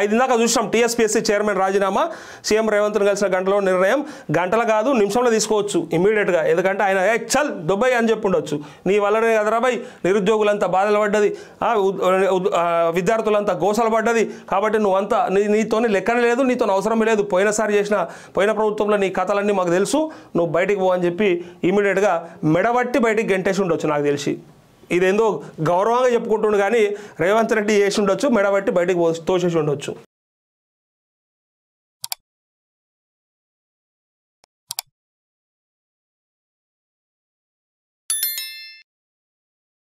ఐదు ఇందాక చూసినాం టీఎస్పీఎస్సీ చైర్మన్ రాజీనామా సీఎం రేవంత్ను కలిసిన గంటలో నిర్ణయం గంటలు కాదు నిమిషంలో తీసుకోవచ్చు ఇమీడియట్గా ఎందుకంటే ఆయన ఏ చల్ దుబాయ్ అని చెప్పి ఉండొచ్చు నీ వల్లనే బాయ్ నిరుద్యోగులంతా బాధలు పడ్డది విద్యార్థులంతా గోసలు పడ్డది కాబట్టి నువ్వంతా నీ నీతోని లెక్కనే లేదు నీతో అవసరం లేదు పోయినసారి చేసిన పోయిన ప్రభుత్వంలో నీ కథలన్నీ మాకు తెలుసు నువ్వు బయటికి పో అని చెప్పి ఇమీడియట్గా మెడబట్టి బయటికి గంటేసి ఉండొచ్చు నాకు తెలిసి ఇదేందో గౌరవంగా చెప్పుకుంటుండు కానీ రేవంత్ రెడ్డి చేసి ఉండొచ్చు మెడబట్టి బయటకు తోసేసి ఉండొచ్చు